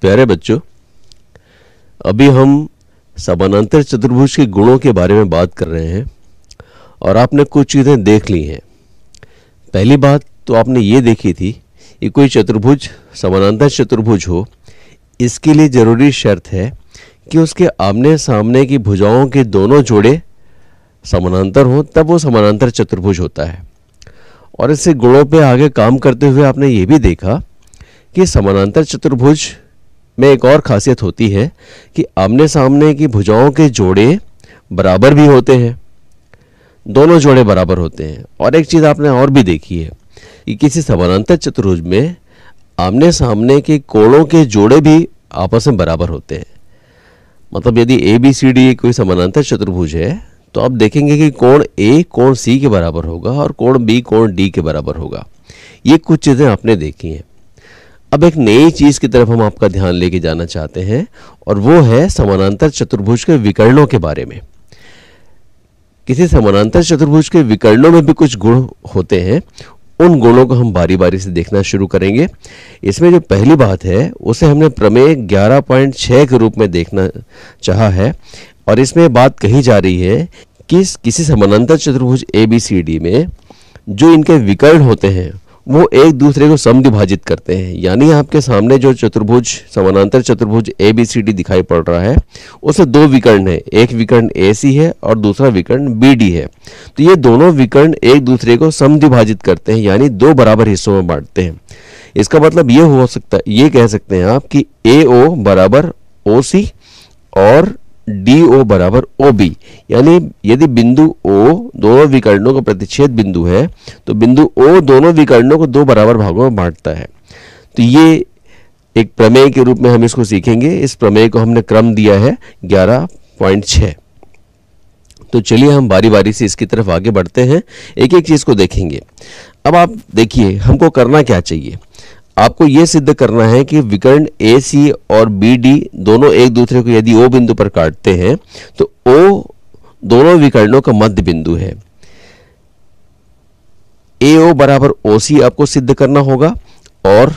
प्यारे बच्चों अभी हम समानांतर चतुर्भुज के गुणों के बारे में बात कर रहे हैं और आपने कुछ चीज़ें देख ली हैं पहली बात तो आपने ये देखी थी कि कोई चतुर्भुज समानांतर चतुर्भुज हो इसके लिए ज़रूरी शर्त है कि उसके आमने सामने की भुजाओं के दोनों जोड़े समानांतर हों तब वो समानांतर चतुर्भुज होता है और इससे गुणों पे आगे काम करते हुए आपने ये भी देखा कि समानांतर चतुर्भुज में एक और खासियत होती है कि आमने सामने की भुजाओं के जोड़े बराबर भी होते हैं दोनों जोड़े बराबर होते हैं और एक चीज़ आपने और भी देखी है कि किसी समानांतर चतुर्भुज में आमने सामने के कोणों के जोड़े भी आपस में बराबर होते हैं मतलब यदि ए बी सी डी कोई समानांतर चतुर्भुज है तो आप देखेंगे कि कोण ए कोण सी के बराबर होगा और कोण बी कोण डी के बराबर होगा ये कुछ चीज़ें आपने देखी हैं अब एक नई चीज की तरफ हम आपका ध्यान लेके जाना चाहते हैं और वो है समानांतर चतुर्भुज के विकर्णों के बारे में किसी समानांतर चतुर्भुज के विकर्णों में भी कुछ गुण होते हैं उन गुणों को हम बारी बारी से देखना शुरू करेंगे इसमें जो पहली बात है उसे हमने प्रमेय 11.6 के रूप में देखना चाहा है और इसमें बात कही जा रही है कि किसी समानांतर चतुर्भुज ए बी सी डी में जो इनके विकर्ण होते हैं वो एक दूसरे को समद्विभाजित करते हैं यानी आपके सामने जो चतुर्भुज समानांतर चतुर्भुज ए बी सी डी दिखाई पड़ रहा है उसे दो विकर्ण है एक विकर्ण ए सी है और दूसरा विकर्ण बी डी है तो ये दोनों विकर्ण एक दूसरे को समद्विभाजित करते हैं यानी दो बराबर हिस्सों में बांटते हैं इसका मतलब ये हो सकता है ये कह सकते हैं आप कि ए ओ बराबर ओ सी और डी ओ बराबर ओ बी यानी यदि बिंदु ओ दोनों विकर्णों का प्रतिच्छेद बिंदु है तो बिंदु ओ दोनों विकर्णों को दो बराबर भागों में बांटता है तो ये एक प्रमेय के रूप में हम इसको सीखेंगे इस प्रमेय को हमने क्रम दिया है ग्यारह पॉइंट छ तो चलिए हम बारी बारी से इसकी तरफ आगे बढ़ते हैं एक एक चीज़ को देखेंगे अब आप देखिए हमको करना क्या चाहिए आपको यह सिद्ध करना है कि विकर्ण ए सी और बी डी दोनों एक दूसरे को यदि ओ बिंदु पर काटते हैं तो ओ दोनों विकर्णों का मध्य बिंदु है ए ओ बराबर ओ सी आपको सिद्ध करना होगा और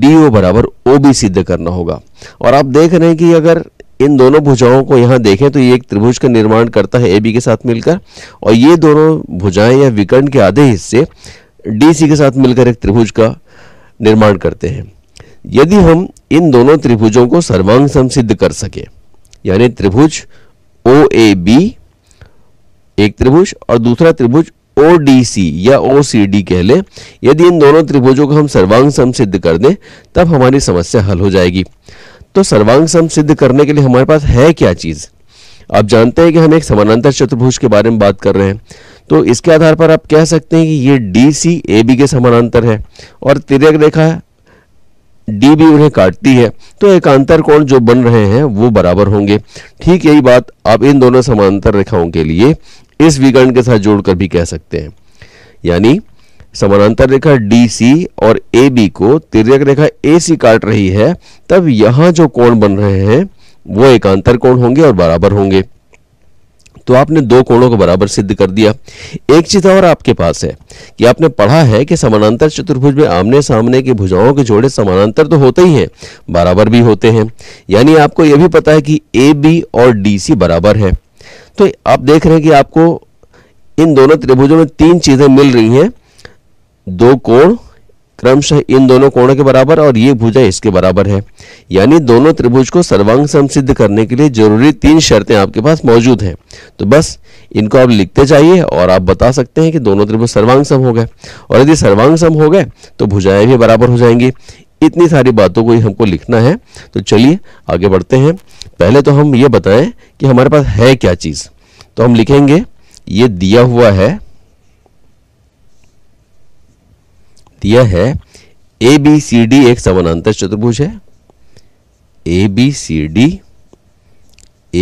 डी ओ बराबर ओ बी सिद्ध करना होगा और आप देख रहे हैं कि अगर इन दोनों भुजाओं को यहां देखें तो ये एक त्रिभुज का निर्माण करता है ए बी के साथ मिलकर और ये दोनों भुजाएं या विकर्ण के आधे हिस्से डी सी के साथ मिलकर एक त्रिभुज का निर्माण करते हैं यदि हम इन दोनों त्रिभुजों को सर्वांग सिद्ध कर सके यानी त्रिभुज ओ ए बी एक त्रिभुज और दूसरा त्रिभुज ओ डी सी या ओ सी डी कह लें यदि इन दोनों त्रिभुजों को हम सर्वांग सम सिद्ध कर दें तब हमारी समस्या हल हो जाएगी तो सर्वांग सम सिद्ध करने के लिए हमारे पास है क्या चीज़ आप जानते हैं कि हम एक समानांतर चतुर्भुज के बारे में बात कर रहे हैं तो इसके आधार पर आप कह सकते हैं कि ये डी सी ए बी के समानांतर है और तिरक रेखा डी बी उन्हें काटती है तो एकांतर कोण जो बन रहे हैं वो बराबर होंगे ठीक यही बात आप इन दोनों समानांतर रेखाओं के लिए इस विकर्ण के साथ जोड़कर भी कह सकते हैं यानी समानांतर रेखा डी सी और ए बी को तिरक रेखा ए सी काट रही है तब यहाँ जो कोण बन रहे हैं वो एकांतर कोण होंगे और बराबर होंगे तो आपने दो कोणों को बराबर सिद्ध कर दिया एक चीज और आपके पास है कि आपने पढ़ा है कि समानांतर चतुर्भुज में आमने सामने के भुजाओं के जोड़े समानांतर तो होते ही हैं बराबर भी होते हैं यानी आपको यह भी पता है कि ए बी और डी सी बराबर है तो आप देख रहे हैं कि आपको इन दोनों त्रिभुजों में तीन चीजें मिल रही हैं दो कोण क्रमशः इन दोनों कोणों के बराबर और ये भुजा इसके बराबर है यानी दोनों त्रिभुज को सर्वांग सम सिद्ध करने के लिए जरूरी तीन शर्तें आपके पास मौजूद हैं तो बस इनको आप लिखते जाइए और आप बता सकते हैं कि दोनों त्रिभुज सर्वांग सम हो गए और यदि सर्वांग सम हो गए तो भुजाएं भी बराबर हो जाएंगी इतनी सारी बातों को ही हमको लिखना है तो चलिए आगे बढ़ते हैं पहले तो हम ये बताएं कि हमारे पास है क्या चीज़ तो हम लिखेंगे ये दिया हुआ है यह है ए बी सी डी एक समानांतर चतुर्भुज है ए बी सी डी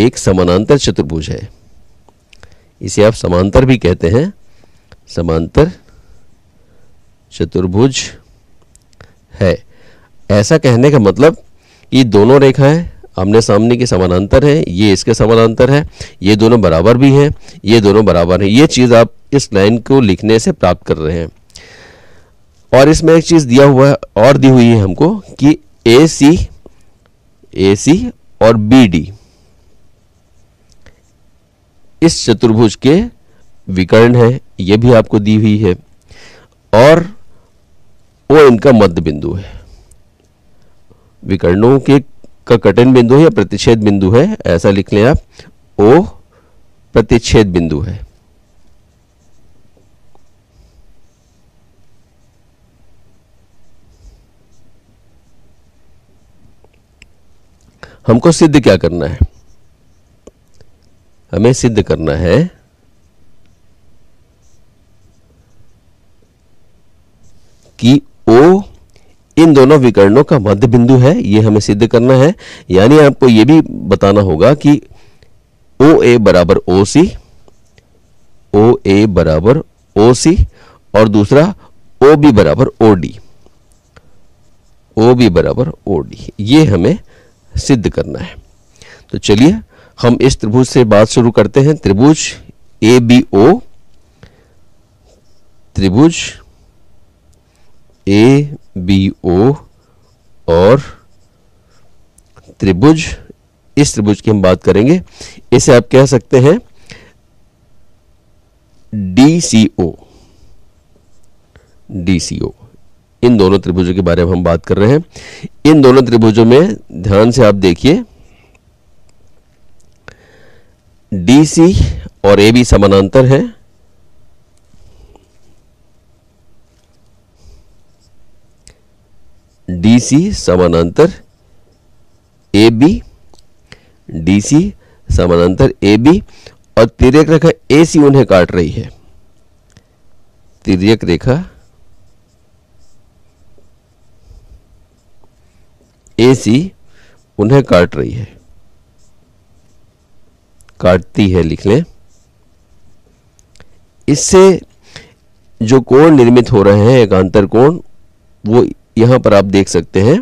एक समानांतर चतुर्भुज है इसे आप समांतर भी कहते हैं समांतर चतुर्भुज है ऐसा कहने का मतलब ये दोनों रेखाएं आमने सामने के समानांतर हैं ये इसके समानांतर है ये दोनों बराबर भी हैं ये दोनों बराबर हैं ये चीज़ आप इस लाइन को लिखने से प्राप्त कर रहे हैं और इसमें एक चीज़ दिया हुआ है और दी हुई है हमको कि ए सी ए सी और बी डी इस चतुर्भुज के विकर्ण है यह भी आपको दी हुई है और वो इनका मध्य बिंदु है विकर्णों के का कठिन बिंदु है या प्रतिच्छेद बिंदु है ऐसा लिख लें आप ओ प्रतिच्छेद बिंदु है हमको सिद्ध क्या करना है हमें सिद्ध करना है कि ओ इन दोनों विकर्णों का मध्य बिंदु है यह हमें सिद्ध करना है यानी आपको यह भी बताना होगा कि ओ ए बराबर ओ सी ओ ए बराबर ओ सी और दूसरा ओ बी बराबर ओ डी ओ बी बराबर ओ डी ये हमें सिद्ध करना है तो चलिए हम इस त्रिभुज से बात शुरू करते हैं त्रिभुज ए बी ओ त्रिभुज ए बी ओ और त्रिभुज इस त्रिभुज की हम बात करेंगे इसे आप कह सकते हैं D C O D C ओ इन दोनों त्रिभुजों के बारे में हम बात कर रहे हैं इन दोनों त्रिभुजों में ध्यान से आप देखिए डीसी और ए बी समानांतर है डीसी समानांतर ए बी डीसी समानांतर ए बी और तिरक रेखा ए सी उन्हें काट रही है तिरक रेखा ए सी उन्हें काट रही है काटती है लिख लें इससे जो कोण निर्मित हो रहे हैं एकांतर कोण वो यहां पर आप देख सकते हैं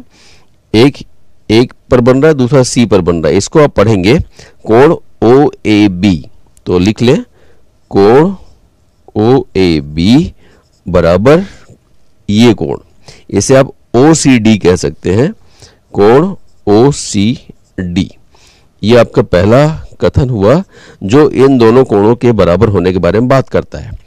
एक एक पर बन रहा है दूसरा सी पर बन रहा है इसको आप पढ़ेंगे कोण ओ ए बी तो लिख लें कोण ओ ए बी बराबर ये कोण इसे आप ओ सी डी कह सकते हैं कोण ओ सी डी ये आपका पहला कथन हुआ जो इन दोनों कोणों के बराबर होने के बारे में बात करता है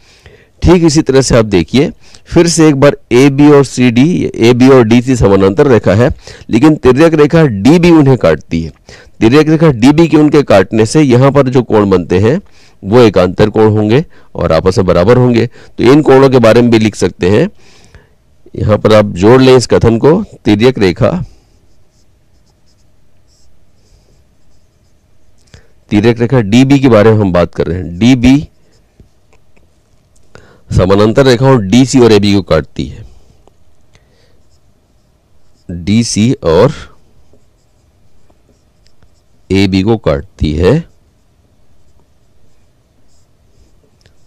ठीक इसी तरह से आप देखिए फिर से एक बार ए बी और सी डी ए बी और डी सी समानांतर रेखा है लेकिन तिरक रेखा डी बी उन्हें काटती है तिरक रेखा डी बी के उनके काटने से यहाँ पर जो कोण बनते हैं वो एकांतर कोण होंगे और आपस में बराबर होंगे तो इन कोणों के बारे में भी लिख सकते हैं यहाँ पर आप जोड़ लें इस कथन को तिरक रेखा तिरक रेखा डीबी के बारे में हम बात कर रहे हैं डीबी समानांतर रेखाओं डीसी और एबी को काटती है डीसी और एबी को काटती है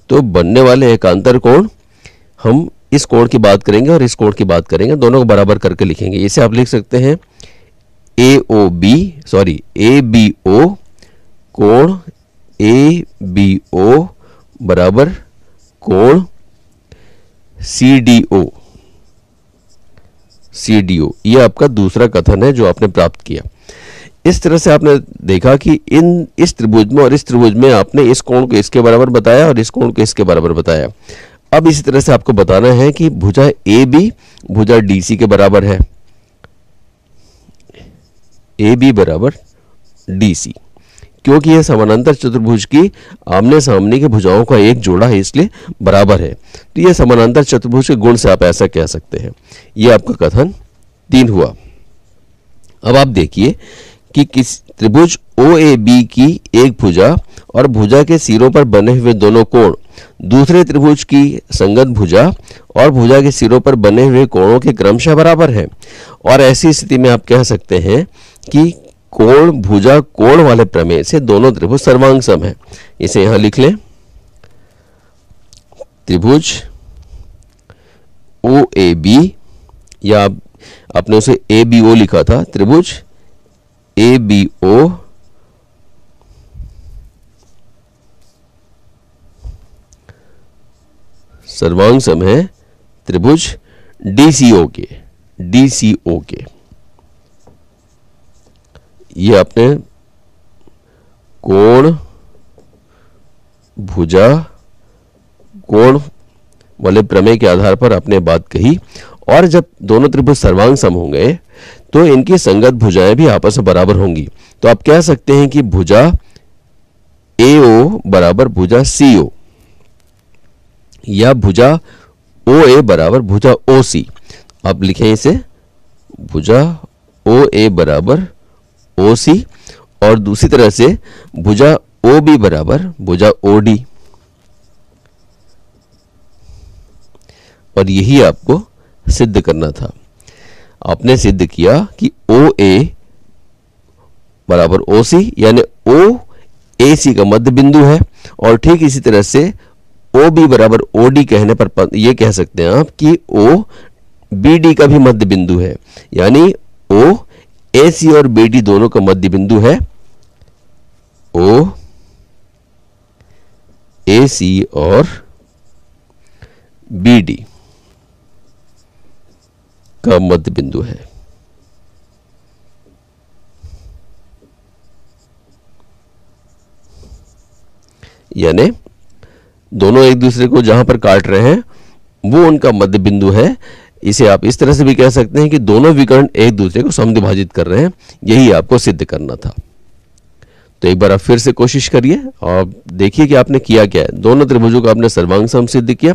तो बनने वाले एकांतर कोण हम इस कोण की बात करेंगे और इस कोण की बात करेंगे दोनों को बराबर करके लिखेंगे इसे आप लिख सकते हैं A O B sorry A B O कोण ए बी ओ बराबर कोण C D O C D O ये आपका दूसरा कथन है जो आपने प्राप्त किया इस तरह से आपने देखा कि इन इस त्रिभुज में और इस त्रिभुज में आपने इस कोण को इसके बराबर बताया और इस कोण को इसके बराबर बताया अब इसी तरह से आपको बताना है कि भुजा ए बी भुजा डी सी के बराबर है ए बी बराबर डी सी क्योंकि यह समानांतर चतुर्भुज की आमने सामने के भुजाओं का एक जोड़ा है इसलिए बराबर है तो यह समानांतर चतुर्भुज के गुण से आप ऐसा कह सकते हैं यह आपका कथन तीन हुआ अब आप देखिए कि किस त्रिभुज ओ ए बी की एक भुजा और भुजा के सिरों पर बने हुए दोनों कोण दूसरे त्रिभुज की संगत भुजा और भुजा के सिरों पर बने हुए कोणों के क्रमशः बराबर है और ऐसी स्थिति में आप कह सकते हैं कि कोण भुजा कोण वाले प्रमेय से दोनों त्रिभुज सर्वांग सम है इसे यहां लिख लें त्रिभुज ओ ए बी या आपने उसे ए बी ओ लिखा था त्रिभुज ए बी ओ सर्वांग सम है त्रिभुज डी सी ओ के डी सी ओ के ये आपने कोण भुजा कोण वाले प्रमेय के आधार पर आपने बात कही और जब दोनों त्रिभुज सर्वांग सम होंगे तो इनकी संगत भुजाएं भी आपस में बराबर होंगी तो आप कह सकते हैं कि भुजा ए ओ बराबर भुजा सी ओ या भुजा ओ ए बराबर भुजा ओ सी आप लिखें इसे भुजा ओ ए बराबर ओ सी और दूसरी तरह से भुजा ओ बी बराबर भुजा ओ डी और यही आपको सिद्ध करना था आपने सिद्ध किया कि ओ ए बराबर ओ सी यानी ओ ए सी का मध्य बिंदु है और ठीक इसी तरह से ओ बी बराबर ओ डी कहने पर यह कह सकते हैं आप कि ओ बी डी का भी मध्य बिंदु है यानी ओ ए सी और बी डी दोनों का मध्य बिंदु है ओ ए सी और बी डी का मध्य बिंदु है यानी दोनों एक दूसरे को जहां पर काट रहे हैं वो उनका मध्य बिंदु है इसे आप इस तरह से भी कह सकते हैं कि दोनों विकर्ण एक दूसरे को समिभाजित कर रहे हैं यही आपको सिद्ध करना था तो एक बार आप फिर से कोशिश करिए और देखिए कि आपने किया क्या है दोनों त्रिभुजों को आपने सर्वांग सम सिद्ध किया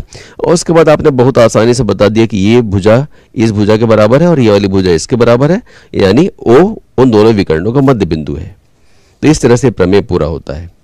और उसके बाद आपने बहुत आसानी से बता दिया कि ये भुजा इस भुजा के बराबर है और ये वाली भुजा इसके बराबर है यानी ओ उन दोनों विकर्णों का मध्य बिंदु है तो इस तरह से प्रमेय पूरा होता है